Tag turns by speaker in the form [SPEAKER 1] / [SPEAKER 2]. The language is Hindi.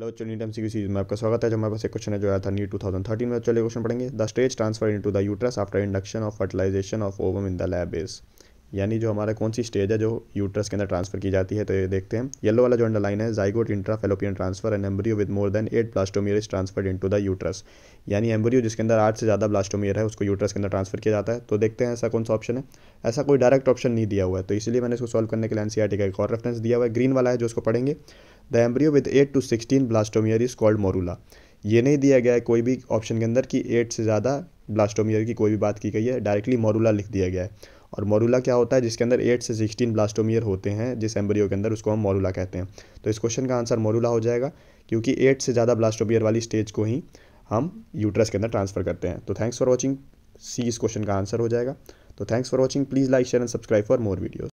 [SPEAKER 1] हेलो बच्चों नीट एम सी सीरीज में आपका स्वागत है जो हमारे पास एक क्वेश्चन है जो आया था नीट 2013 में बच्चों तो क्वेश्चन पढ़ेंगे the stage transfer into the uterus after induction of fertilization of ovum in the lab is यानी जो हमारा कौन सी स्टेज है जो यूट्रस के अंदर ट्रांसफर की जाती है तो ये देखते हैं येलो वाला जो अंडरलाइन है zygote intra fallopian transfer and embryo with more than eight blastomere is transferred into the uterus यानी एम्ब्रियो जिसके अंदर आठ से ज़्यादा ब्लास्टोमियर है उसको यूट्रस के अंदर ट्रांसफर किया जाता है तो देखते हैं ऐसा कौन सा ऑप्शन है ऐसा कोई डायरेक्ट ऑप्शन नहीं दिया हुआ है तो इसलिए मैंने इसको सॉल्व करने के लिए एन का एक और रेफरेंस दिया हुआ है ग्रीन वाला है जो उसको पढ़ेंगे the embryo with eight to sixteen blastomere is called morula ये नहीं दिया गया है कोई भी ऑप्शन के अंदर कि एट से ज़्यादा ब्लास्टोमियर की कोई भी बात की गई है डायरेक्टली मोरूला लिख दिया गया है और मोरूला क्या होता है जिसके अंदर एट से सिक्सटीन ब्लास्टोमियर होते हैं जिस एम्बरियो के अंदर उसको हम मोरूला कहते हैं तो इस क्वेश्चन का आंसर मोरूला हो जाएगा क्योंकि एट से ज़्यादा ब्लास्टोमियर वाली स्टेज को ही हम यूट्रस के अंदर ट्रांसफ़र करते हैं तो थैंक्स फॉर वॉचिंग सी इस क्वेश्चन का आंसर हो जाएगा तो thanks for watching please like share and subscribe
[SPEAKER 2] for more videos